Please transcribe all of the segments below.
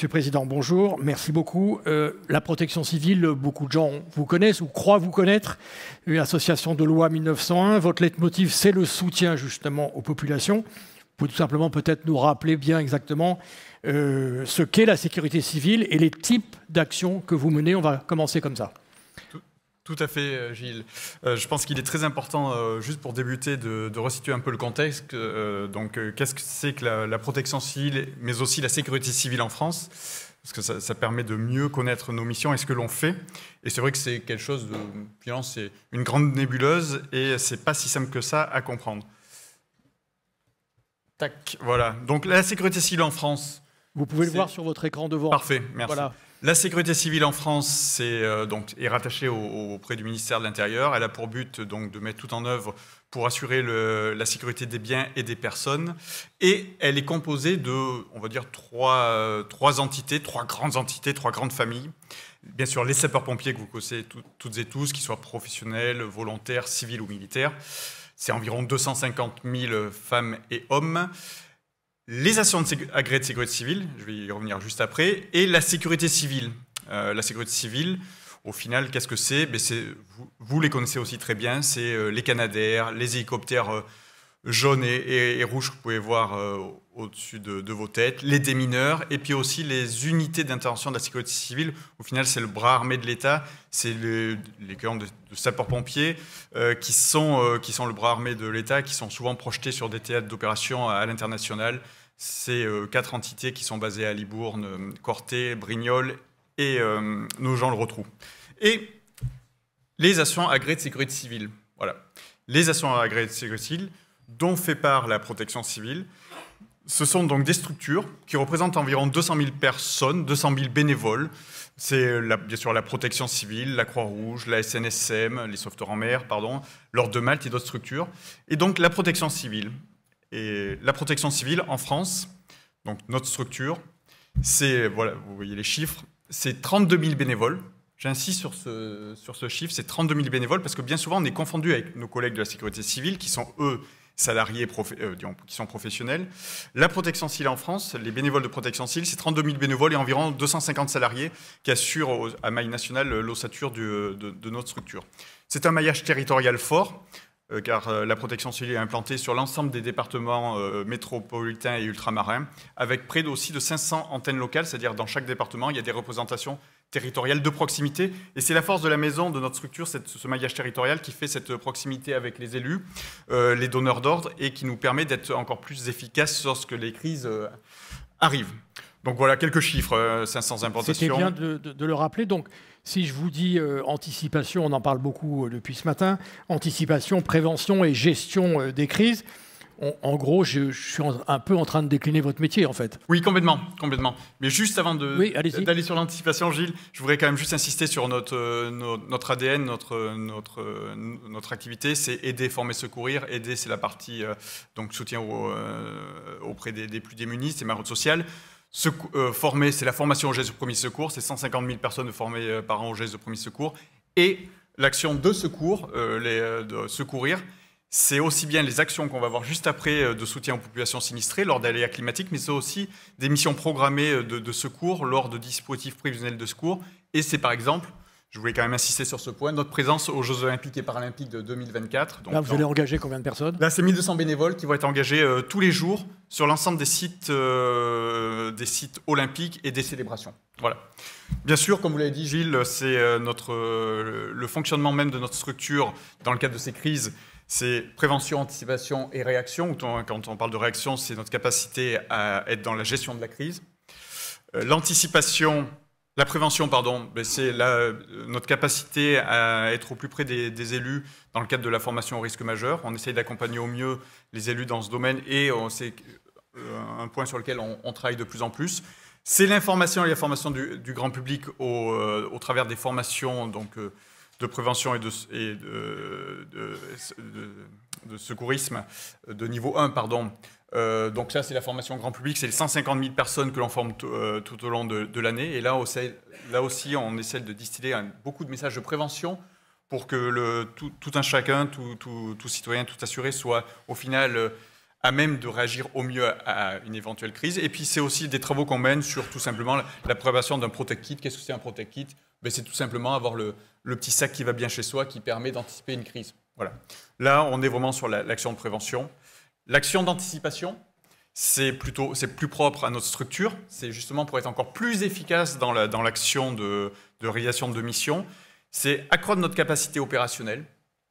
Monsieur le Président, bonjour, merci beaucoup. Euh, la protection civile, beaucoup de gens vous connaissent ou croient vous connaître. Une association de loi 1901, votre leitmotiv, c'est le soutien justement aux populations. Vous pouvez tout simplement peut-être nous rappeler bien exactement euh, ce qu'est la sécurité civile et les types d'actions que vous menez. On va commencer comme ça. Tout à fait, euh, Gilles. Euh, je pense qu'il est très important, euh, juste pour débuter, de, de, resituer un peu le contexte. donc, qu'est-ce que c'est que la, protection civile, mais aussi la sécurité civile en France Parce que ça, permet de mieux connaître nos missions et ce que l'on fait. Et c'est vrai que c'est quelque chose de. C'est une grande nébuleuse et c'est pas si simple que ça à comprendre. Tac, voilà. Donc, la sécurité civile en France. Vous pouvez le voir sur votre écran devant. Parfait, merci. Voilà. La sécurité civile en France euh, est, donc, rattachée auprès du ministère de l'Intérieur. Elle a pour but donc, de mettre tout en œuvre pour assurer la sécurité des biens et des personnes. Et elle est composée de, on va dire, trois, euh, entités, trois grandes entités, trois grandes familles. Bien sûr, les sapeurs-pompiers que vous connaissez toutes et tous, qu'ils soient professionnels, volontaires, civils ou militaires. C'est environ 250 000 femmes et hommes les assurances agrées de sécurité civile, je vais y revenir juste après, et la sécurité civile. Euh, la sécurité civile, au final, qu'est-ce que c'est ben, vous, les connaissez aussi très bien, c'est euh, les Canadaires, les hélicoptères euh, jaunes et, rouges que vous pouvez voir au-dessus de, vos têtes, les démineurs, et puis aussi les unités d'intervention de la sécurité civile. Au final, c'est le bras armé de l'État, c'est les, les de, sapeurs-pompiers qui, sont, qui sont le bras armé de l'État, qui sont souvent projetés sur des théâtres d'opération à l'international, ces euh, quatre entités qui sont basées à Libourne, euh, Corté, Brignoles et euh, nos gens le retrouvent. Et les assurants agréés de sécurité civile. Voilà. Les assurants agréés de sécurité civile, dont fait part la protection civile, ce sont donc des structures qui représentent environ 200 000 personnes, 200 000 bénévoles. C'est bien sûr la protection civile, la Croix-Rouge, la SNSM, les sauveteurs en mer, pardon, l'Ordre de Malte et d'autres structures. Et donc la protection civile, et la protection civile en France, donc notre structure, c'est, voilà, vous voyez les chiffres, c'est 32 000 bénévoles. J'insiste sur ce, sur ce chiffre, c'est 32 000 bénévoles, parce que bien souvent on est confondu avec nos collègues de la sécurité civile, qui sont eux salariés euh, qui sont professionnels. La protection civile en France, les bénévoles de protection civile, c'est 32 000 bénévoles et environ 250 salariés qui assurent à maille nationale l'ossature de, notre structure. C'est un maillage territorial fort. Euh, car euh, la protection civile est implantée sur l'ensemble des départements euh, métropolitains et ultramarins, avec près aussi de 500 antennes locales, c'est-à-dire dans chaque département, il y a des représentations territoriales de proximité. Et c'est la force de la maison, de notre structure, ce maillage territorial qui fait cette proximité avec les élus, les donneurs d'ordre, et qui nous permet d'être encore plus efficaces lorsque les crises arrivent. Donc voilà quelques chiffres, 500 implantations. C'était bien de, le rappeler. Donc si je vous dis euh, anticipation, on en parle beaucoup euh, depuis ce matin, anticipation, prévention et gestion euh, des crises, en gros, je, suis un peu en train de décliner votre métier, en fait. Oui, complètement, complètement. Mais juste avant de, d'aller sur l'anticipation, Gilles, je voudrais quand même juste insister sur notre, notre, ADN, notre, notre, notre activité, c'est aider, former, secourir. Aider, c'est la partie donc soutien auprès des plus démunis, c'est ma route sociale euh, c'est la formation aux gestes de premier secours, c'est 150 000 personnes formées euh, par an aux gestes de premier secours, et l'action de secours, euh, les, euh, de secourir, c'est aussi bien les actions qu'on va voir juste après de soutien aux populations sinistrées lors d'aléas climatiques, mais c'est aussi des missions programmées de, de, secours lors de dispositifs prévisionnels de secours. Et c'est par exemple je voulais quand même insister sur ce point. Notre présence aux Jeux Olympiques et Paralympiques de 2024. là, vous allez engager combien de personnes Là, c'est 1200 bénévoles qui vont être engagés euh, tous les jours sur l'ensemble des sites, euh, des sites olympiques et des célébrations. Voilà. Bien sûr, comme vous l'avez dit, Gilles, c'est euh, notre le fonctionnement même de notre structure dans le cadre de ces crises. C'est prévention, anticipation et réaction. Quand on parle de réaction, c'est notre capacité à être dans la gestion de la crise. L'anticipation, la prévention, pardon, ben, c'est notre capacité à être au plus près des, élus dans le cadre de la formation au risque majeur. On essaye d'accompagner au mieux les élus dans ce domaine et c'est euh, un point sur lequel on, travaille de plus en plus. C'est l'information et la formation du, grand public euh, au, travers des formations donc, euh, de prévention et, de, de secourisme de niveau 1, pardon, euh, donc ça, c'est la formation grand public, c'est les 150 000 personnes que l'on forme euh, tout au long de, l'année. Et là, aussi, on essaie de distiller beaucoup de messages de prévention pour que tout, un chacun, tout, citoyen, tout assuré soit au final euh, à même de réagir au mieux à, une éventuelle crise. Et puis c'est aussi des travaux qu'on mène sur tout simplement la l'approbation d'un Protect Kit. Qu'est-ce que c'est un Protect Kit ben, C'est tout simplement avoir le, petit sac qui va bien chez soi qui permet d'anticiper une crise. Voilà. Là, on est vraiment sur l'action de prévention. L'action d'anticipation, c'est plutôt, c'est plus propre à notre structure. C'est justement pour être encore plus efficace dans l'action dans de, de réalisation de mission. C'est accroître notre capacité opérationnelle.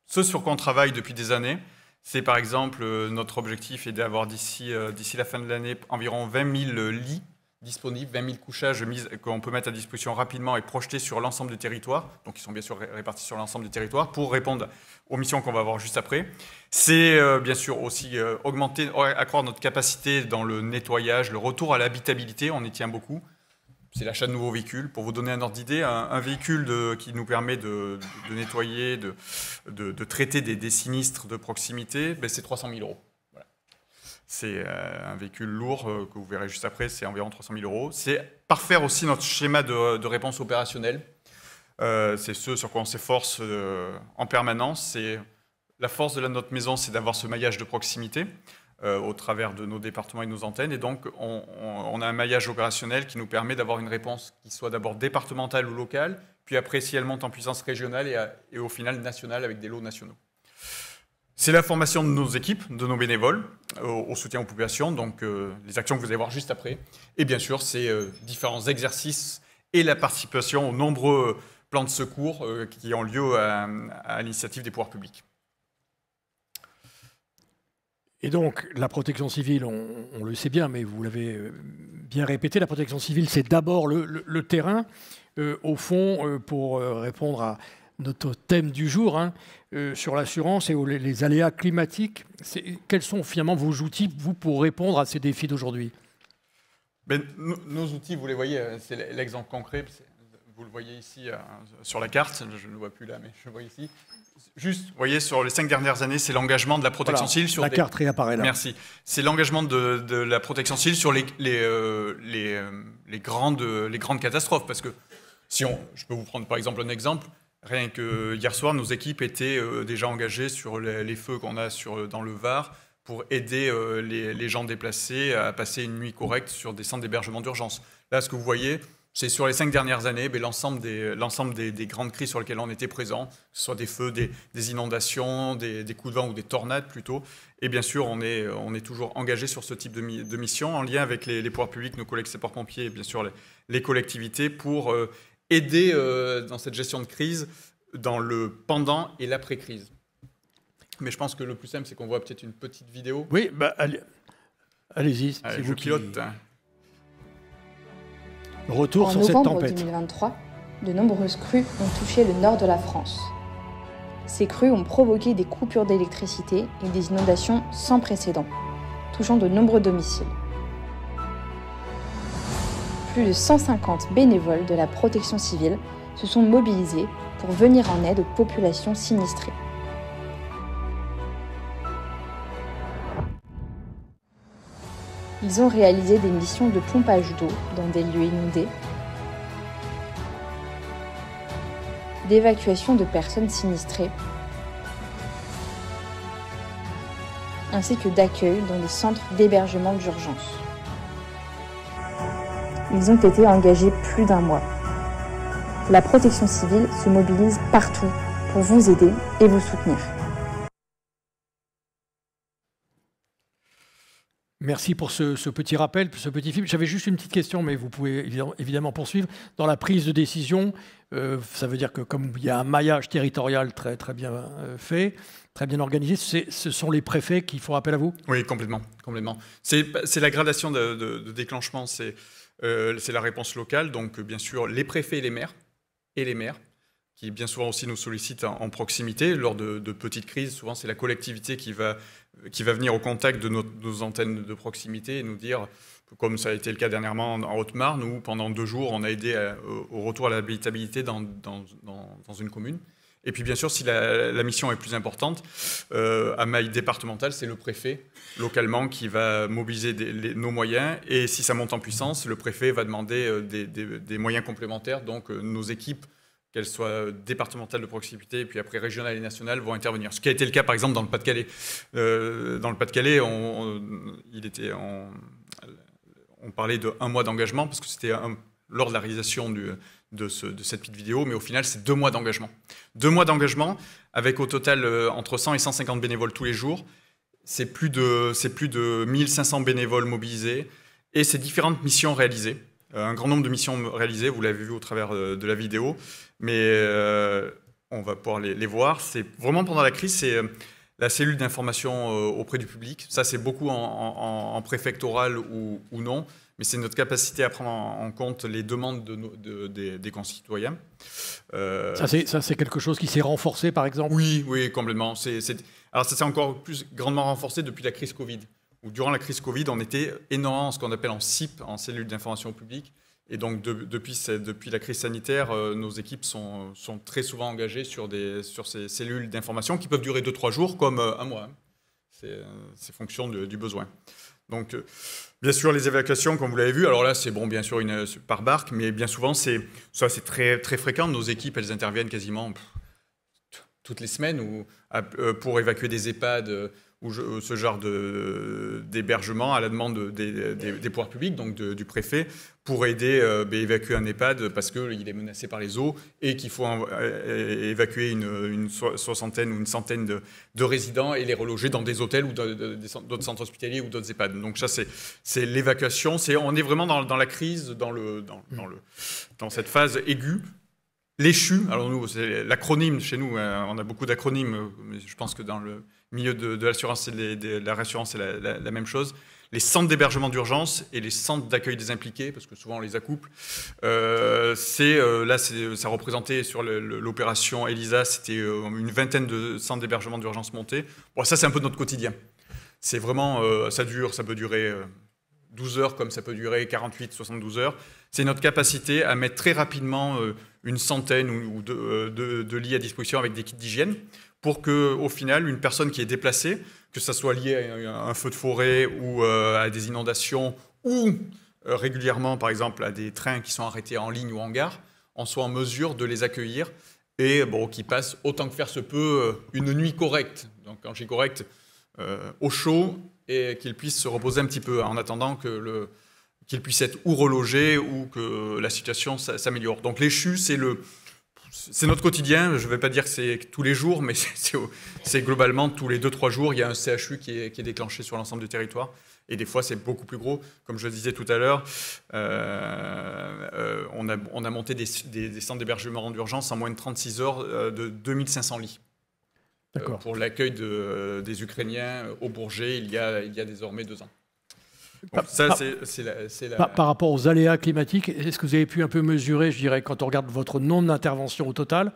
Ce sur quoi on travaille depuis des années. C'est par exemple, euh, notre objectif est d'avoir euh, d'ici la fin de l'année environ 20 000 lits disponibles, 20 000 couchages qu'on peut mettre à disposition rapidement et projeter sur l'ensemble du territoire, donc ils sont bien sûr répartis sur l'ensemble du territoire, pour répondre aux missions qu'on va avoir juste après. C'est euh, bien sûr aussi euh, augmenter, accroître notre capacité dans le nettoyage, le retour à l'habitabilité, on y tient beaucoup. C'est l'achat de nouveaux véhicules. Pour vous donner un ordre d'idée, un, véhicule de, qui nous permet de, nettoyer, de, de, traiter des, sinistres de proximité, ben, c'est 300 000 euros. C'est euh, un véhicule lourd euh, que vous verrez juste après, c'est environ 300 000 euros. C'est parfaire aussi notre schéma de, réponse opérationnelle. Euh, c'est ce sur quoi on s'efforce en permanence. C'est la force de notre maison, c'est d'avoir ce maillage de proximité au travers de nos départements et nos antennes. Et donc, on, a un maillage opérationnel qui nous permet d'avoir une réponse qui soit d'abord départementale ou locale, puis après, si elle monte en puissance régionale et au final nationale avec des lots nationaux. C'est la formation de nos équipes, de nos bénévoles, euh, au, soutien aux populations, donc euh, les actions que vous allez voir juste après. Et bien sûr, c'est euh, différents exercices et la participation aux nombreux plans de secours qui ont lieu à, l'initiative des pouvoirs publics. Et donc, la protection civile, on, le sait bien, mais vous l'avez bien répété, la protection civile, c'est d'abord le, terrain, au fond, pour répondre à, notre thème du jour hein, euh, sur l'assurance et les, aléas climatiques. Quels sont finalement vos outils vous, pour répondre à ces défis d'aujourd'hui ben, nos, outils, vous les voyez, euh, c'est l'exemple concret. Vous le voyez ici euh, sur la carte. Je ne le vois plus là, mais je le vois ici. Juste, vous voyez, sur les cinq dernières années, c'est l'engagement de la protection civile sur la carte réapparaît là. Merci. C'est l'engagement de, la protection civile sur les les, les, grandes les grandes catastrophes, parce que si on, je peux vous prendre par exemple un exemple, Rien que euh, hier soir, nos équipes étaient euh, déjà engagées sur les, feux qu'on a sur, euh, dans le Var pour aider les, gens déplacés à passer une nuit correcte sur des centres d'hébergement d'urgence. Là, ce que vous voyez, c'est sur les cinq dernières années, l'ensemble des, grandes crises sur lesquelles on était présent, que ce soit des feux, des, inondations, des, coups de vent ou des tornades plutôt. Et bien sûr, on est, toujours engagé sur ce type de, mission en lien avec les, pouvoirs publics, nos collègues sapeurs-pompiers et bien sûr les, collectivités pour aider euh, dans cette gestion de crise, dans le pendant et l'après-crise. Mais je pense que le plus simple, c'est qu'on voit peut-être une petite vidéo. Oui, bah, allez-y. Allez c'est vous pilote. Retour en sur cette tempête. 2023, de nombreuses crues ont touché le nord de la France. Ces crues ont provoqué des coupures d'électricité et des inondations sans précédent, touchant de nombreux domiciles plus de 150 bénévoles de la protection civile se sont mobilisés pour venir en aide aux populations sinistrées. Ils ont réalisé des missions de pompage d'eau dans des lieux inondés, d'évacuation de personnes sinistrées, ainsi que d'accueil dans des centres d'hébergement d'urgence. Ils ont été engagés plus d'un mois. La protection civile se mobilise partout pour vous aider et vous soutenir. Merci pour ce, petit rappel, ce petit film. J'avais juste une petite question, mais vous pouvez évidemment poursuivre. Dans la prise de décision, euh, ça veut dire que comme il y a un maillage territorial très, très bien euh, fait, très bien organisé, ce sont les préfets qui font appel à vous Oui, complètement. complètement. C'est la gradation de, de déclenchement. C'est euh, c'est la réponse locale, donc euh, bien sûr les préfets et les maires, et les maires, qui bien souvent aussi nous sollicitent en, proximité lors de, petites crises. Souvent, c'est la collectivité qui va, venir au contact de nos, antennes de proximité et nous dire, comme ça a été le cas dernièrement en Haute-Marne, où pendant deux jours, on a aidé euh, au retour à l'habitabilité dans, une commune. Et puis bien sûr, si la, mission est plus importante, euh, à maille départementale, c'est le préfet localement qui va mobiliser nos moyens. Et si ça monte en puissance, le préfet va demander euh, des, moyens complémentaires. Donc euh, nos équipes, qu'elles soient départementales de proximité, et puis après régionales et nationales, vont intervenir. Ce qui a été le cas par exemple dans le Pas-de-Calais. dans le Pas-de-Calais, on, il était en, on parlait de un mois d'engagement parce que c'était lors de la réalisation du de, cette petite vidéo, mais au final, c'est deux mois d'engagement. Deux mois d'engagement avec au total euh, entre 100 et 150 bénévoles tous les jours. C'est plus de, c'est plus de 1500 bénévoles mobilisés et c'est différentes missions réalisées. Euh, un grand nombre de missions réalisées, vous l'avez vu au travers euh, de, la vidéo, mais on va pouvoir les, voir. C'est vraiment pendant la crise, c'est la cellule d'information auprès du public. Ça, c'est beaucoup en, préfectoral ou non mais c'est notre capacité à prendre en compte les demandes de, des, concitoyens. Euh, ça, c'est quelque chose qui s'est renforcé, par exemple Oui, oui, complètement. Alors, ça s'est encore plus grandement renforcé depuis la crise Covid, Ou durant la crise Covid, on était énormément en ce qu'on appelle en CIP, en cellule d'information publique. Et donc, depuis, depuis, la crise sanitaire, euh, nos équipes sont, très souvent engagées sur, des, sur ces cellules d'information qui peuvent durer 2-3 jours, comme euh, un mois. Hein. C'est C'est fonction du besoin. Donc, euh, bien sûr, les évacuations, comme vous l'avez vu, alors là, c'est bon, bien sûr, une, euh, par barque, mais bien souvent, c'est ça, c'est très, très fréquent. Nos équipes, elles interviennent quasiment toutes les semaines euh, pour évacuer des EHPAD ou euh, ce genre d'hébergement à la demande des, pouvoirs publics, donc du préfet, pour aider euh, ben, évacuer un EHPAD parce qu'il est menacé par les eaux et qu'il faut euh, évacuer une, soixantaine ou une centaine de, résidents et les reloger dans des hôtels ou d'autres centres hospitaliers ou d'autres EHPAD. Donc ça, c'est l'évacuation. On est vraiment dans, la crise, dans, le, le, dans cette phase aiguë L'ÉCHU, alors nous, c'est l'acronyme chez nous, hein, on a beaucoup d'acronymes, mais je pense que dans le milieu de, l'assurance et de, la réassurance, c'est la, même chose. Les centres d'hébergement d'urgence et les centres d'accueil des impliqués, parce que souvent on les accouple. Euh, c'est, euh, là, ça représentait sur l'opération ELISA, c'était euh, une vingtaine de centres d'hébergement d'urgence montés. Bon, ça, c'est un peu notre quotidien. C'est vraiment, ça dure, ça peut durer. 12 heures comme ça peut durer, 48, 72 heures, c'est notre capacité à mettre très rapidement euh, une centaine ou de, euh, lits à disposition avec des kits d'hygiène pour que, au final, une personne qui est déplacée, que ça soit lié à un feu de forêt ou euh, à des inondations ou régulièrement, par exemple, à des trains qui sont arrêtés en ligne ou en gare, on soit en mesure de les accueillir et bon, qui passent autant que faire se peut une nuit correcte. Donc, quand j'ai correct, au chaud, et qu'il puisse se reposer un petit peu hein, en attendant que le qu'il puisse être ou relogés ou que la situation s'améliore. Donc les c'est le c'est notre quotidien. Je ne vais pas dire que c'est tous les jours, mais c'est globalement tous les 2-3 jours, il y a un CHU qui est, déclenché sur l'ensemble du territoire. Et des fois, c'est beaucoup plus gros. Comme je le disais tout à l'heure, euh, euh, on, a, on, a, monté des, centres d'hébergement d'urgence en moins de 36 heures euh, de 2500 lits. Euh, pour l'accueil de, euh, des Ukrainiens euh, au Bourget il y a, il désormais deux ans. Par, la, par, rapport aux aléas climatiques, est-ce que vous avez pu un peu mesurer, je dirais, quand on regarde votre nombre d'interventions au total,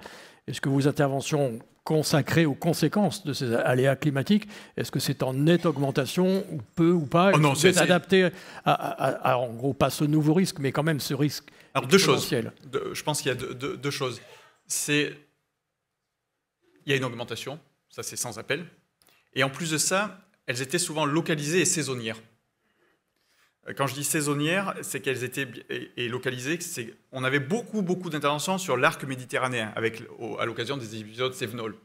est-ce que vos interventions consacrées aux conséquences de ces aléas climatiques, est-ce que c'est en nette augmentation ou peu ou pas oh non, c'est adapté à, à, à, en gros, pas ce nouveau risque, mais quand même ce risque Alors deux choses. je pense qu'il y a deux choses. C'est il y a une augmentation, ça c'est sans appel. Et en plus de ça, elles étaient souvent localisées et saisonnières. Euh, quand je dis saisonnières, c'est qu'elles étaient et localisées. On avait beaucoup, beaucoup d'interventions sur l'arc méditerranéen avec, à l'occasion des épisodes Sévenol,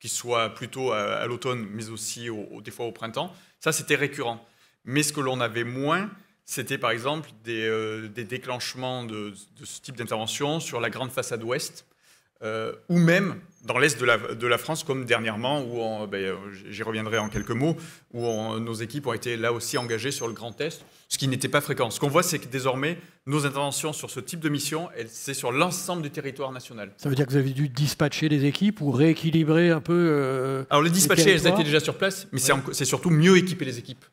qui soient plutôt à, l'automne, mais aussi des fois au printemps. Ça, c'était récurrent. Mais ce que l'on avait moins, c'était par exemple des, euh, déclenchements de, ce type d'intervention sur la grande façade ouest, euh, ou même dans l'Est de la, France, comme dernièrement, où ben, j'y reviendrai en quelques mots, où nos équipes ont été là aussi engagées sur le Grand Est, ce qui n'était pas fréquent. Ce qu'on voit, c'est que désormais, nos interventions sur ce type de mission, c'est sur l'ensemble du territoire national. Ça veut dire que vous avez dû dispatcher des équipes ou rééquilibrer un peu euh, Alors, les dispatcher, elles étaient déjà sur place, mais c'est surtout mieux équiper les équipes.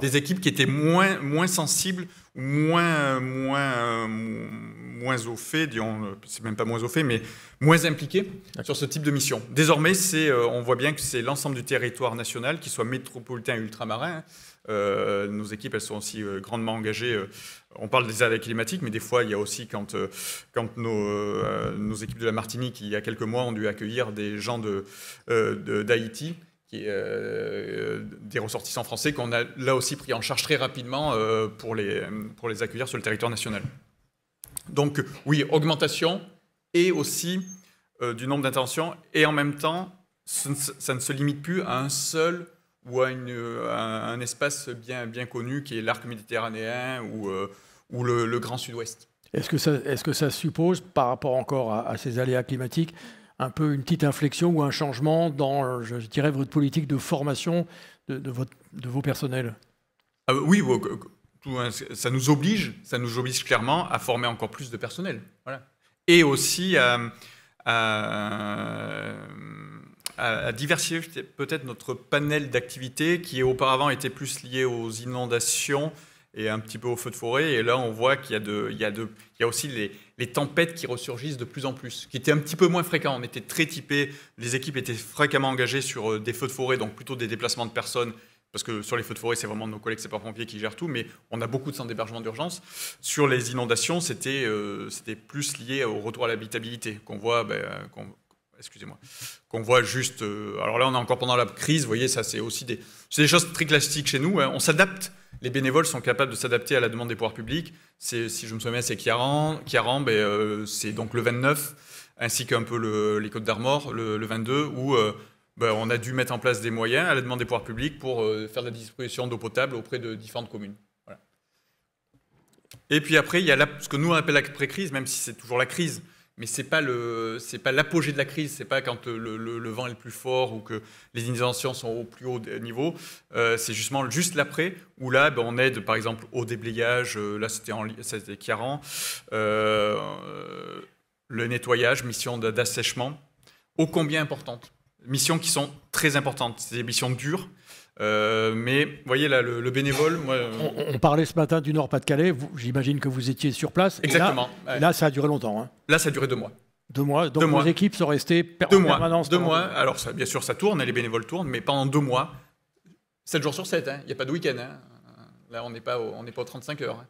Des, équipes qui étaient moins, moins sensibles moins, moins, euh, moins au fait, euh, c'est même pas moins au fait, mais moins impliqués sur ce type de mission. Désormais, c'est, euh, on voit bien que c'est l'ensemble du territoire national, qu'il soit métropolitain ou ultramarin. Hein. nos équipes, elles sont aussi grandement engagées. on parle des aléas climatiques, mais des fois, il y a aussi quand, quand nos, équipes de la Martinique, il y a quelques mois, ont dû accueillir des gens d'Haïti. De, qui est euh, des ressortissants français qu'on a là aussi pris en charge très rapidement euh, pour, les, pour les accueillir sur le territoire national. Donc oui, augmentation et aussi euh, du nombre d'intentions. et en même temps, ça ne se limite plus à un seul ou à, une, un espace bien, bien connu qui est l'arc méditerranéen ou, ou le, Grand Sud-Ouest. Est-ce que, ça, est -ce que ça suppose, par rapport encore à ces aléas climatiques, un peu une petite inflexion ou un changement dans, euh, je dirais, votre politique de formation de, votre, de vos personnels ah, Oui, hein, ça nous oblige, ça nous oblige clairement à former encore plus de personnel. Voilà. Et aussi euh, euh, à diversifier peut-être notre panel d'activités qui auparavant était plus lié aux inondations, et un petit peu au feu de forêt. Et là, on voit qu'il y a, il y il y aussi les, tempêtes qui ressurgissent de plus en plus, qui étaient un petit peu moins fréquents. On était très typés, les équipes étaient fréquemment engagées sur euh, des feux de forêt, donc plutôt des déplacements de personnes, parce que sur les feux de forêt, c'est vraiment nos collègues pas pompiers qui gèrent tout, mais on a beaucoup de centres d'hébergement d'urgence. Sur les inondations, c'était, euh, plus lié au retour à l'habitabilité, qu'on voit, ben, moi qu'on voit juste. Euh, alors là, on est encore pendant la crise, vous voyez, ça, c'est aussi des, des choses très classiques chez nous. Hein. on s'adapte les bénévoles sont capables de s'adapter à la demande des pouvoirs publics. Si je me souviens, c'est Chiaran, Chiaran mais euh, c'est donc le 29, ainsi qu'un peu les Côtes d'Armor, le, 22, où euh, ben, on a dû mettre en place des moyens à la demande des pouvoirs publics pour euh, faire de la distribution d'eau potable auprès de différentes communes. Et puis après, il y a ce que nous on appelle la pré-crise, même si c'est toujours la crise, mais c'est pas le c'est pas l'apogée de la crise, c'est pas quand euh, le, vent est le plus fort ou que les inondations sont au plus haut niveau. Euh, c'est justement juste l'après où là, ben, on aide par exemple au déblayage. Euh, là, c'était en c'était le nettoyage, mission d'assèchement, ô combien importante. Missions qui sont très importantes, c'est des missions dures euh, mais mais voyez là, le, bénévole. Euh, on, parlait ce matin du Nord-Pas-de-Calais. J'imagine que vous étiez sur place. Exactement. là, ça a duré longtemps. Hein. Là, ça a duré deux mois. Deux mois. Donc vos équipes sont restées deux mois. Deux mois. Alors, bien sûr, ça tourne. Hein, les bénévoles tournent, mais pendant deux mois, 7 jours sur 7. Hein. Il n'y a pas de week-end. Là, on n'est pas, on n'est pas aux 35 heures.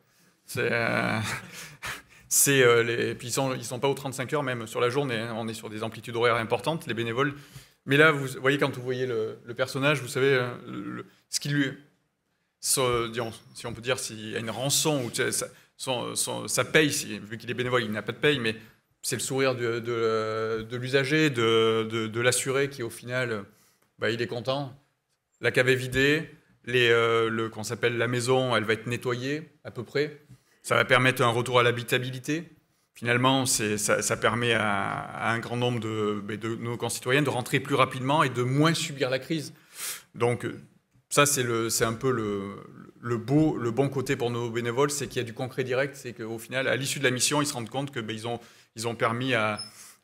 C'est. Euh, c'est les... puis ils sont, ils sont pas aux 35 heures même sur la journée. On est sur des amplitudes horaires importantes. Les bénévoles, mais là, vous voyez, quand vous voyez le, personnage, vous savez, euh, ce qui lui. si on peut dire, s'il a une rançon, ou sa, paye, vu qu'il est bénévole, il n'a pas de paye, mais c'est le sourire de, l'usager, de, l'assuré qui, au final, bah, il est content. La cave est vidée, les, euh, le, qu'on s'appelle la maison, elle va être nettoyée, à peu près. Ça va permettre un retour à l'habitabilité finalement, ça, ça, permet à, un grand nombre de, de, nos concitoyens de rentrer plus rapidement et de moins subir la crise. Donc, ça, c'est un peu le, beau, le bon côté pour nos bénévoles, c'est qu'il y a du concret direct, c'est qu'au final, à l'issue de la mission, ils se rendent compte qu'ils ben, ont, ils ont permis à,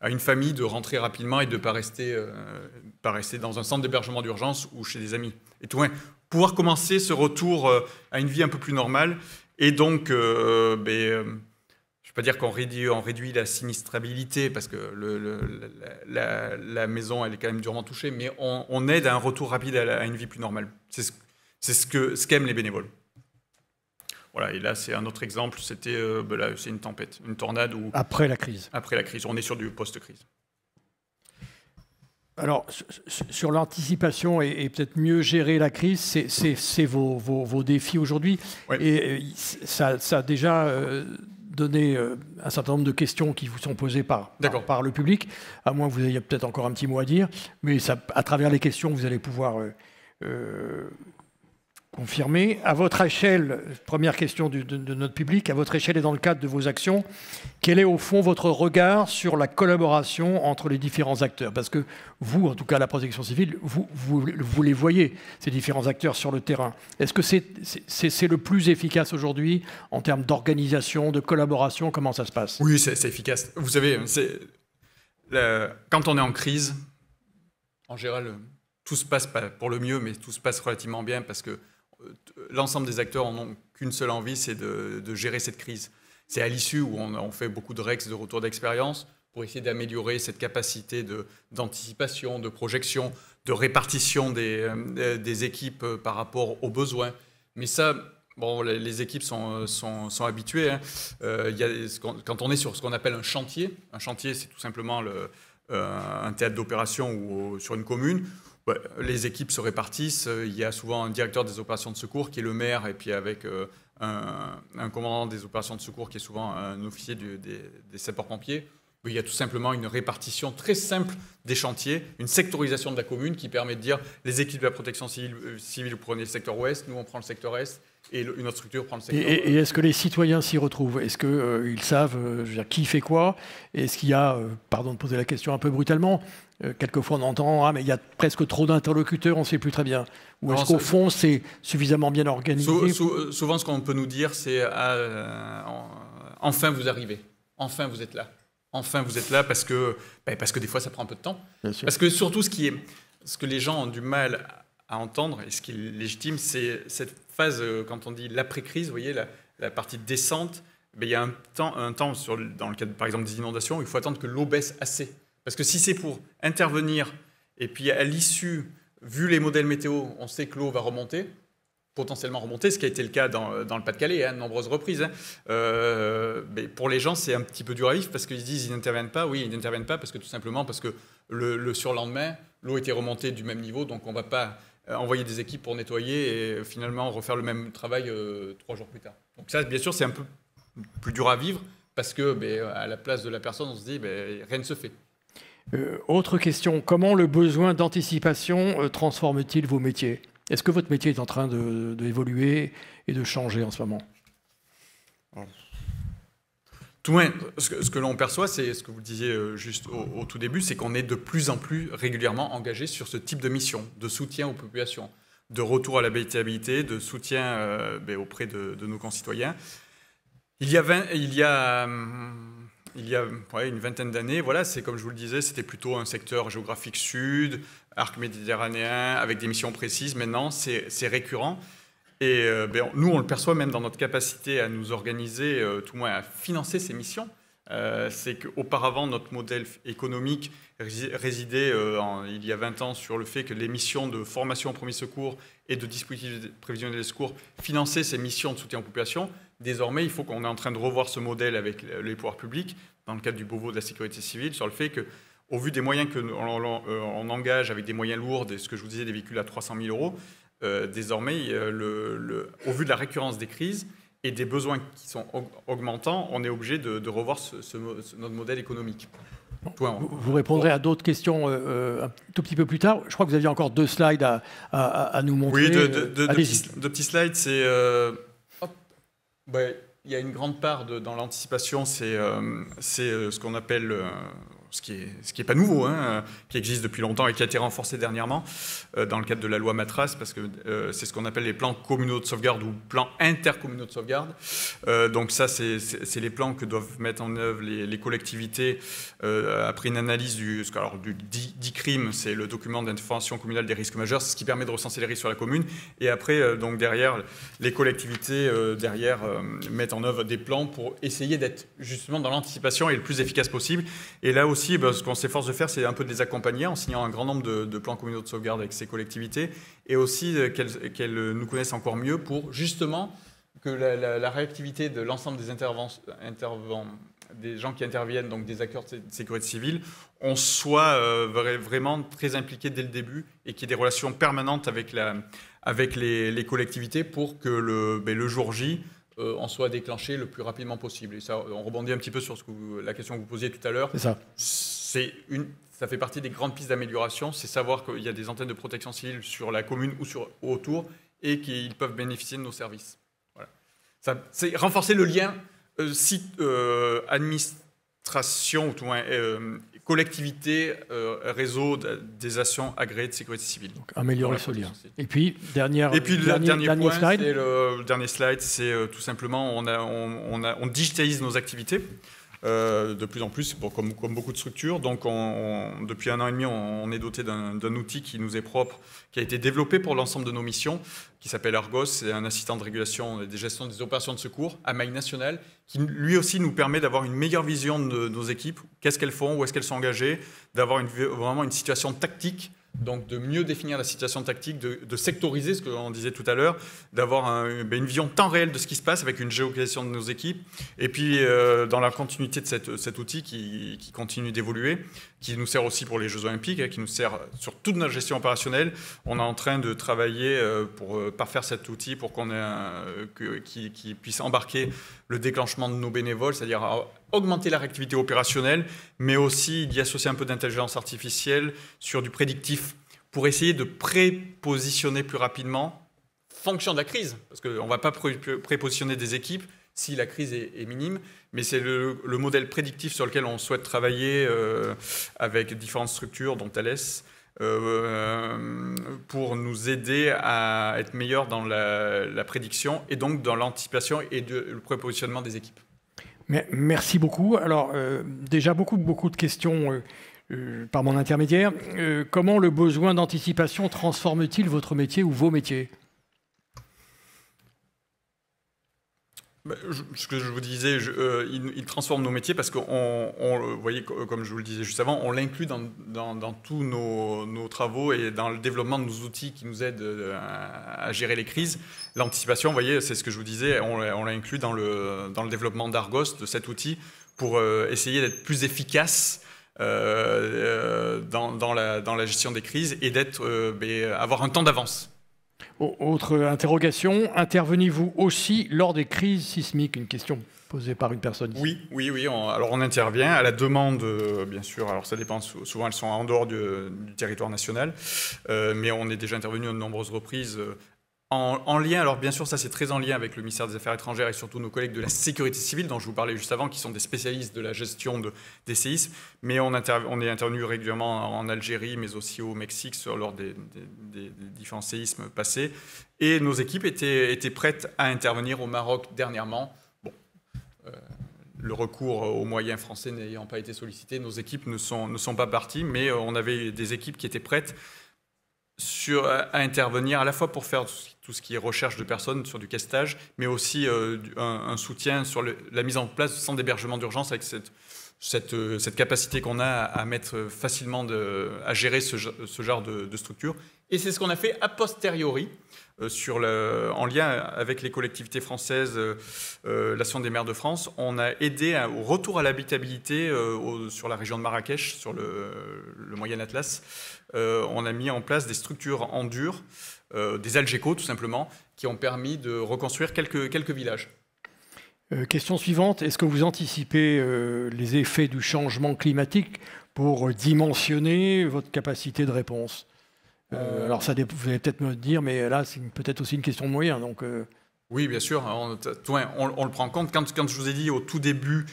une famille de rentrer rapidement et de ne pas, euh, pas, rester dans un centre d'hébergement d'urgence ou chez des amis. Et tout, pouvoir commencer ce retour euh, à une vie un peu plus normale et donc euh, ben, pas dire qu'on réduit, on réduit la sinistrabilité parce que le, la, maison elle est quand même durement touchée, mais on, aide à un retour rapide à, une vie plus normale. C'est ce, ce qu'aiment les bénévoles. Voilà, et là, c'est un autre exemple, c'était euh, bah c'est une tempête, une tornade. ou après la crise. Après la crise, on est sur du post-crise. Alors, sur l'anticipation et, peut-être mieux gérer la crise, c'est vos, défis aujourd'hui. Et ça, a déjà euh, donner euh, un certain nombre de questions qui vous sont posées par, le public, à moins que vous ayez peut-être encore un petit mot à dire, mais à travers les questions, vous allez pouvoir... Euh, euh, confirmé. À votre échelle, première question de, notre public, à votre échelle et dans le cadre de vos actions, quel est au fond votre regard sur la collaboration entre les différents acteurs Parce que vous, en tout cas la protection civile, vous, les voyez, ces différents acteurs sur le terrain. Est-ce que c'est le plus efficace aujourd'hui en termes d'organisation, de collaboration Comment ça se passe Oui, c'est efficace. Vous savez, quand on est en crise, en général, tout se passe pas pour le mieux, mais tout se passe relativement bien parce que l'ensemble des acteurs n'ont qu'une seule envie, c'est de, gérer cette crise. C'est à l'issue où on, fait beaucoup de REX, de retour d'expérience, pour essayer d'améliorer cette capacité d'anticipation, de, projection, de répartition des, euh, équipes euh, par rapport aux besoins. Mais ça, bon, les, équipes sont, euh, habituées. Hein. quand on est sur ce qu'on appelle un chantier, un chantier, c'est tout simplement un théâtre d'opération sur une commune les équipes se répartissent. Euh, il y a souvent un directeur des opérations de secours qui est le maire, et puis avec euh, un, commandant des opérations de secours qui est souvent un officier des, des sapeurs-pompiers. Il y a tout simplement une répartition très simple des chantiers, une sectorisation de la commune qui permet de dire les équipes de la protection civile, euh, vous prenez le secteur ouest, nous on prend le secteur est, et une autre structure prend le secteur. Et, et, est-ce que les citoyens s'y retrouvent Est-ce qu'ils euh, savent euh, qui fait quoi Est-ce qu'il y a, pardon de poser la question un peu brutalement, quelquefois on entend ah mais il y a presque trop d'interlocuteurs, on ne sait plus très bien. Ou est-ce qu'au fond c'est suffisamment bien organisé Souvent ce qu'on peut nous dire c'est enfin vous arrivez, enfin vous êtes là enfin vous êtes là parce que, ben, parce que des fois ça prend un peu de temps. Parce que surtout ce, qui est, ce que les gens ont du mal à entendre et ce qui est légitime, c'est cette phase, euh, quand on dit l'après-crise, vous voyez, la, partie descente, il y a un temps, un temps dans le cadre par exemple des inondations, il faut attendre que l'eau baisse assez. Parce que si c'est pour intervenir et puis à l'issue, vu les modèles météo, on sait que l'eau va remonter, potentiellement remonter, ce qui a été le cas dans, le Pas-de-Calais à hein, de nombreuses reprises. Hein. Euh, pour les gens, c'est un petit peu dur à vivre parce qu'ils disent ils n'interviennent pas. Oui, ils n'interviennent pas parce que tout simplement parce que le, le surlendemain, l'eau était remontée du même niveau, donc on ne va pas euh, envoyer des équipes pour nettoyer et finalement refaire le même travail euh, trois jours plus tard. Donc ça, bien sûr, c'est un peu plus dur à vivre parce que ben, à la place de la personne, on se dit que ben, rien ne se fait. autre question, comment le besoin d'anticipation transforme-t-il vos métiers est-ce que votre métier est en train d'évoluer de, et de changer en ce moment tout ce que, l'on perçoit, c'est ce que vous disiez euh, juste au, tout début, c'est qu'on est de plus en plus régulièrement engagé sur ce type de mission, de soutien aux populations, de retour à la l'habitabilité, de soutien euh, ben, auprès de, nos concitoyens. Il y a, il y a hum, il y a une vingtaine d'années, voilà, c'est comme je vous le disais, c'était plutôt un secteur géographique sud, arc méditerranéen, avec des missions précises. Maintenant, c'est récurrent. Et euh, ben, nous, on le perçoit même dans notre capacité à nous organiser, euh, tout au moins à financer ces missions. Euh, c'est qu'auparavant, notre modèle économique résidait il y a 20 ans sur le fait que les missions de formation au premier secours et de dispositifs prévisionnels des secours finançaient ces missions de soutien aux populations désormais, il faut qu'on est en train de revoir ce modèle avec les pouvoirs publics, dans le cadre du Beauvau de la sécurité civile, sur le fait que, au vu des moyens qu'on euh, engage avec des moyens lourds, et ce que je vous disais, des véhicules à 300 000 euros, euh, désormais, euh, au vu de la récurrence des crises et des besoins qui sont augmentants, on est obligé de, revoir ce, notre modèle économique. Vous, répondrez à d'autres questions un tout petit peu plus tard. Je crois que vous aviez encore deux slides à, nous montrer. Oui, deux petits, slides. C'est bah, il y a une grande part dans l'anticipation, c'est euh, euh, ce qu'on appelle euh, ce qui est, est pas nouveau, hein, euh, qui existe depuis longtemps et qui a été renforcé dernièrement euh, dans le cadre de la loi Matras, parce que euh, c'est ce qu'on appelle les plans communaux de sauvegarde ou plans intercommunaux de sauvegarde. donc ça, c'est les plans que doivent mettre en œuvre les, collectivités après une analyse du, alors, du dit, c'est le document d'intervention communale des risques majeurs, c'est ce qui permet de recenser les risques sur la commune. Et après, donc derrière, les collectivités derrière mettent en œuvre des plans pour essayer d'être justement dans l'anticipation et le plus efficace possible. Et là aussi bah, ce qu'on s'efforce de faire, c'est un peu de les accompagner en signant un grand nombre de, plans communaux de sauvegarde avec ces collectivités et aussi euh, qu'elles nous connaissent encore mieux pour justement que la, réactivité de l'ensemble des des gens qui interviennent, donc des acteurs de sécurité civile, on soit euh, vraiment très impliqués dès le début et qu'il y ait des relations permanentes avec, les, collectivités pour que le ben, jour J, euh, en soit déclenché le plus rapidement possible. Et ça, on rebondit un petit peu sur la question que vous posiez tout à l'heure. C'est ça. C'est une, ça fait partie des grandes pistes d'amélioration, c'est savoir qu'il y a des antennes de protection civile sur la commune ou, sur, autour et qu'ils peuvent bénéficier de nos services. Ça, c'est renforcer le lien euh, site euh, administration ou tout, collectivité, euh, réseau des actions agrées de sécurité civile. Donc, améliorer ce lien. Et puis, dernière, dernier, point, slide. Le, dernier slide, c'est euh, tout simplement, on, digitalise nos activités. Euh, de plus en plus, comme, beaucoup de structures. Donc, depuis un an et demi, on, est doté d'un outil qui nous est propre, qui a été développé pour l'ensemble de nos missions, qui s'appelle Argos. C'est un assistant de régulation et de gestion des opérations de secours à maille nationale, qui lui aussi nous permet d'avoir une meilleure vision de, de nos équipes, qu'est-ce qu'elles font, où est-ce qu'elles sont engagées, d'avoir vraiment une situation tactique donc de mieux définir la situation tactique, de, sectoriser ce que l'on disait tout à l'heure, d'avoir ben, une vision temps réel de ce qui se passe avec une géolocalisation de nos équipes, et puis euh, dans la continuité de cet outil qui, continue d'évoluer, qui nous sert aussi pour les Jeux Olympiques, hein, qui nous sert sur toute notre gestion opérationnelle. On est en train de travailler euh, pour euh, parfaire cet outil pour qu'on puisse embarquer le déclenchement de nos bénévoles, c'est-à-dire augmenter la réactivité opérationnelle, mais aussi d'y associer un peu d'intelligence artificielle sur du prédictif pour essayer de prépositionner plus rapidement, fonction de la crise, parce qu'on ne va pas prépositionner des équipes si la crise est, minime, mais c'est le, modèle prédictif sur lequel on souhaite travailler euh, avec différentes structures, dont Thales, euh, pour nous aider à être meilleurs dans la, prédiction et donc dans l'anticipation et le prépositionnement des équipes. Merci beaucoup. Alors, euh, déjà beaucoup, beaucoup de questions euh, euh, par mon intermédiaire. comment le besoin d'anticipation transforme-t-il votre métier ou vos métiers Bah, ce que je vous disais, euh, il, transforme nos métiers parce qu'on, euh, euh, comme je vous le disais juste avant, on l'inclut dans, tous nos, travaux et dans le développement de nos outils qui nous aident à, gérer les crises. L'anticipation, vous voyez, c'est ce que je vous disais, on, on l'inclut dans le, dans le développement d'Argos, de cet outil, pour essayer d'être plus efficace dans, la, gestion des crises et d'être, ben, avoir un temps d'avance. Autre interrogation, intervenez-vous aussi lors des crises sismiques Une question posée par une personne. Oui, oui, oui. alors on intervient à la demande, euh, bien sûr. Alors ça dépend. Souvent elles sont en dehors du, territoire national, euh, mais on est déjà intervenu à de nombreuses reprises euh, en, lien, alors bien sûr, ça c'est très en lien avec le ministère des Affaires étrangères et surtout nos collègues de la sécurité civile dont je vous parlais juste avant, qui sont des spécialistes de la gestion de, des séismes. Mais on, on est intervenu régulièrement en Algérie, mais aussi au Mexique lors des, différents séismes passés. Et nos équipes étaient, étaient prêtes à intervenir au Maroc dernièrement. Bon, euh, le recours aux moyens français n'ayant pas été sollicité, nos équipes ne sont, ne sont pas parties, mais euh, on avait des équipes qui étaient prêtes sur, à intervenir à la fois pour faire ce qui tout ce qui est recherche de personnes sur du castage, mais aussi euh, un, soutien sur la mise en place de centres d'hébergement d'urgence avec cette, cette, euh, capacité qu'on a à, mettre euh, facilement à gérer ce, ce genre de, de, structure. Et c'est ce qu'on a fait a posteriori. sur le, en lien avec les collectivités françaises, l'Association des maires de France, on a aidé au retour à l'habitabilité sur la région de Marrakech, sur le, le Moyen Atlas. on a mis en place des structures en dur euh, des Algeco tout simplement, qui ont permis de reconstruire quelques, quelques villages. Euh, question suivante, est-ce que vous anticipez euh, les effets du changement climatique pour dimensionner votre capacité de réponse Alors ça, vous allez peut-être me dire, mais là c'est peut-être aussi une question de moyens. Donc, Oui, bien sûr, hein, on, le prend en compte. Quand, je vous ai dit au tout début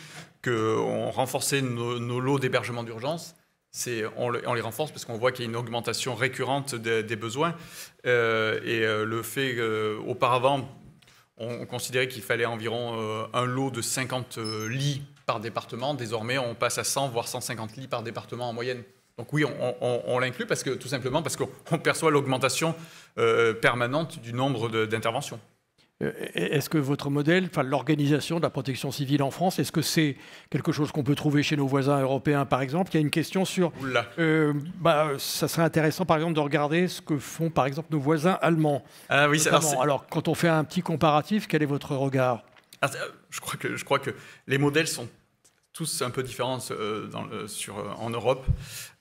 qu'on renforçait nos lots d'hébergement d'urgence, on, les renforce parce qu'on voit qu'il y a une augmentation récurrente des besoins. Euh, et euh, le fait, euh, auparavant, on, considérait qu'il fallait environ un lot de 50 lits par département. Désormais, on passe à 100, voire 150 lits par département en moyenne. Donc oui, on, l'inclut parce que tout simplement parce qu'on perçoit l'augmentation permanente du nombre d'interventions. Euh, est-ce que votre modèle, enfin, l'organisation de la protection civile en France, est-ce que c'est quelque chose qu'on peut trouver chez nos voisins européens, par exemple Il y a une question sur. Euh, bah, ça serait intéressant, par exemple, de regarder ce que font, par exemple, nos voisins allemands. Ah oui, alors, alors, quand on fait un petit comparatif, quel est votre regard ah, euh, je, crois que, je crois que les modèles sont tous un peu différents dans sur, en Europe.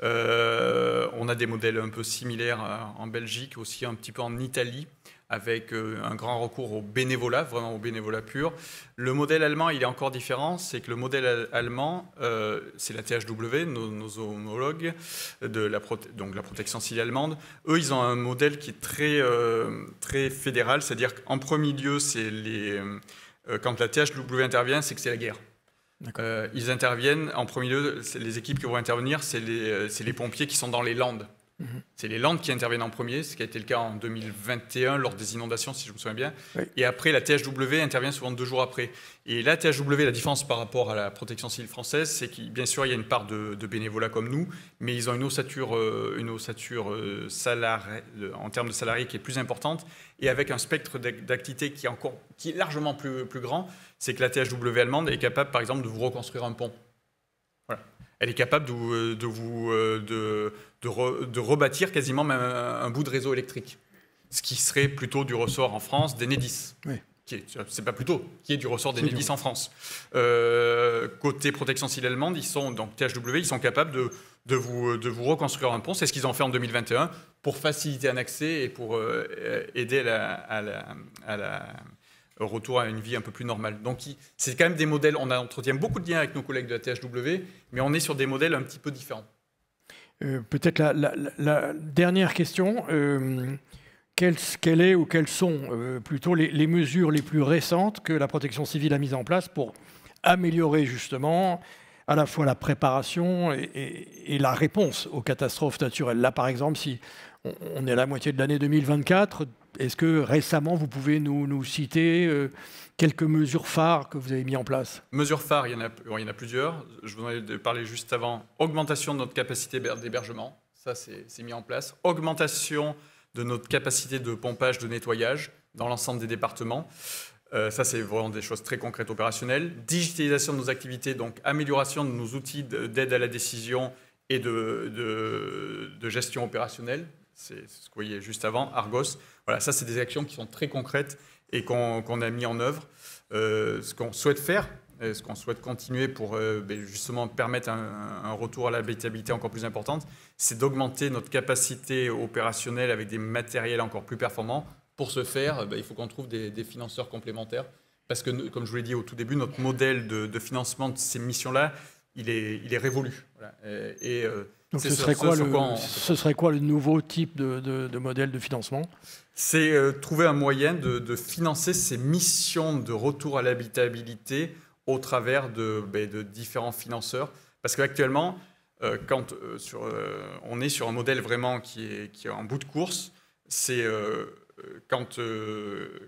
on a des modèles un peu similaires en Belgique, aussi un petit peu en Italie avec euh, un grand recours au bénévolat, vraiment au bénévolat pur. Le modèle allemand, il est encore différent, c'est que le modèle allemand, euh, c'est la THW, nos, homologues, de la donc la protection civile allemande, eux, ils ont un modèle qui est très, euh, très fédéral, c'est-à-dire qu'en premier lieu, c'est les, quand la THW intervient, c'est que c'est la guerre. ils interviennent, en premier lieu, les équipes qui vont intervenir, c'est les, les pompiers qui sont dans les Landes. Mhm. C'est les Landes qui interviennent en premier, ce qui a été le cas en 2021 lors des inondations, si je me souviens bien. Et après, la THW intervient souvent deux jours après. Et la THW, la différence par rapport à la protection civile française, c'est que bien sûr, il y a une part de, bénévolat comme nous, mais ils ont une ossature, euh, une ossature euh, en termes de salariés qui est plus importante et avec un spectre d'activité qui, est qui largement plus, plus grand. C'est que la THW allemande est capable, par exemple, de vous reconstruire un pont. Elle est capable de, euh, de vous. De, de, rebâtir quasiment même un, bout de réseau électrique. Ce qui serait plutôt du ressort en France d'Enedis. Oui. C'est pas plutôt, qui est du ressort des Nedis en France. Euh, côté protection civile allemande, ils sont, donc THW, ils sont capables de, vous, de vous reconstruire un pont. C'est ce qu'ils ont fait en 2021 pour faciliter un accès et pour euh, aider à la, au retour à une vie un peu plus normale. Donc c'est quand même des modèles, on entretient beaucoup de liens avec nos collègues de la THW, mais on est sur des modèles un petit peu différents. Euh, peut-être la, dernière question. Euh, quelles, est ou quelles sont euh, plutôt les, mesures les plus récentes que la protection civile a mise en place pour améliorer justement à la fois la préparation et, la réponse aux catastrophes naturelles. Là, par exemple, si on, est à la moitié de l'année 2024, est-ce que récemment vous pouvez nous, citer quelques mesures phares que vous avez mises en place Mesures phares, il y en a, y en a plusieurs. Je vous en ai parlé juste avant. Augmentation de notre capacité d'hébergement, ça c'est mis en place. Augmentation de notre capacité de pompage, de nettoyage dans l'ensemble des départements. Euh, ça, c'est vraiment des choses très concrètes opérationnelles. Digitalisation de nos activités, donc amélioration de nos outils d'aide à la décision et de, de, de gestion opérationnelle. C'est ce que vous voyez juste avant, Argos. Voilà, ça, c'est des actions qui sont très concrètes et qu'on a mis en œuvre. Euh, ce qu'on souhaite faire, ce qu'on souhaite continuer pour euh, ben, justement permettre un, retour à l'habitabilité encore plus importante, c'est d'augmenter notre capacité opérationnelle avec des matériels encore plus performants. Pour ce faire, ben, il faut qu'on trouve des, financeurs complémentaires. Parce que, comme je vous l'ai dit au tout début, notre modèle de, financement de ces missions-là, il est, il est révolu. Euh, et, et ce serait, quoi le, ce serait, quoi le, nouveau type de, modèle de financement C'est euh, trouver un moyen de, financer ces missions de retour à l'habitabilité au travers de, ben, différents financeurs. Parce qu'actuellement, euh, quand euh, on est sur un modèle vraiment qui est, qui en bout de course, c'est quand,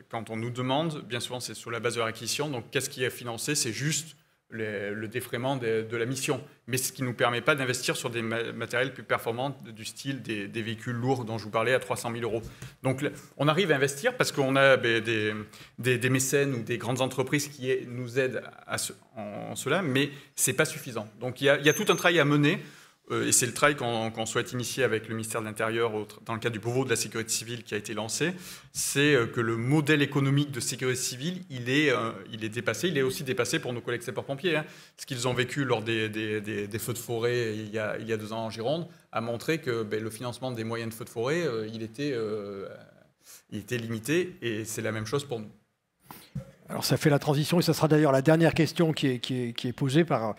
quand on nous demande, bien souvent c'est sur la base de la réquisition, donc qu'est-ce qui est financé C'est juste le, le défraiement de, la mission, mais ce qui ne nous permet pas d'investir sur des matériels plus performants du style des, véhicules lourds dont je vous parlais à 300 000 euros. Donc on arrive à investir parce qu'on a ben, des, mécènes ou des grandes entreprises qui nous aident à en, cela, mais ce n'est pas suffisant. Donc il y a tout un travail à mener. Euh, et c'est le travail qu'on souhaite initier avec le ministère de l'Intérieur dans le cadre du Beauvau de la sécurité civile qui a été lancé, c'est euh, que le modèle économique de sécurité civile, il est, euh, il est dépassé, il est aussi dépassé pour nos collègues sapeurs-pompiers. Hein. Ce qu'ils ont vécu lors des, feux de forêt il y, a, il y deux ans en Gironde a montré que ben, le financement des moyens de feux de forêt, il, était, il était limité et c'est la même chose pour nous. Alors ça fait la transition et ça sera d'ailleurs la dernière question qui qui est posée par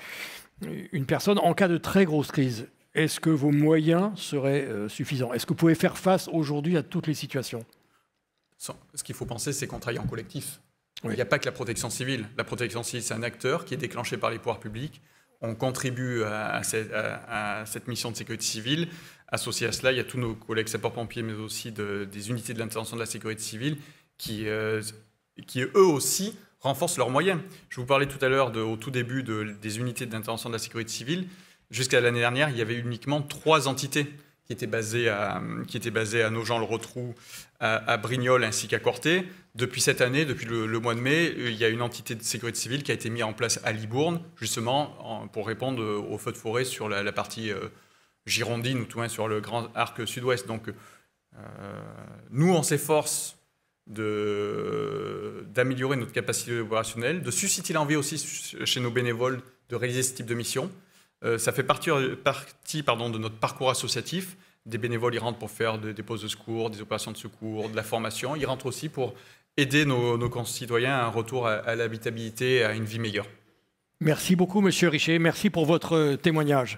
une personne en cas de très grosse crise, est-ce que vos moyens seraient euh, suffisants Est-ce que vous pouvez faire face aujourd'hui à toutes les situations Ce qu'il faut penser, c'est qu'on travaille en collectif. Il n'y a pas que la protection civile. La protection civile, c'est un acteur qui est déclenché par les pouvoirs publics. On contribue à, cette, mission de sécurité civile. Associé à cela, il y a tous nos collègues sapeurs-pompiers, mais aussi des unités de l'intervention de la sécurité civile qui, euh, qui eux aussi renforcent leurs moyens. Je vous parlais tout à l'heure au tout début des unités d'intervention de la sécurité civile. Jusqu'à l'année dernière, il y avait uniquement trois entités qui étaient basées à, qui étaient basées à Nogent-le-Rotrou, à, brignol Brignoles ainsi qu'à Corté. Depuis cette année, depuis le, mois de mai, euh, il y a une entité de sécurité civile qui a été mise en place à Libourne, justement pour répondre euh, aux feux de forêt sur la, partie euh, girondine ou tout moins sur le grand arc sud-ouest. Donc, nous, on s'efforce d'améliorer notre capacité opérationnelle, de susciter l'envie aussi chez nos bénévoles de réaliser ce type de mission. Euh, ça fait partie, de notre parcours associatif. Des bénévoles, y rentrent pour faire des, pauses de secours, des opérations de secours, de la formation. Ils rentrent aussi pour aider nos, concitoyens à un retour à, à l'habitabilité, à une vie meilleure. Merci beaucoup, Monsieur Richer. Merci pour votre témoignage.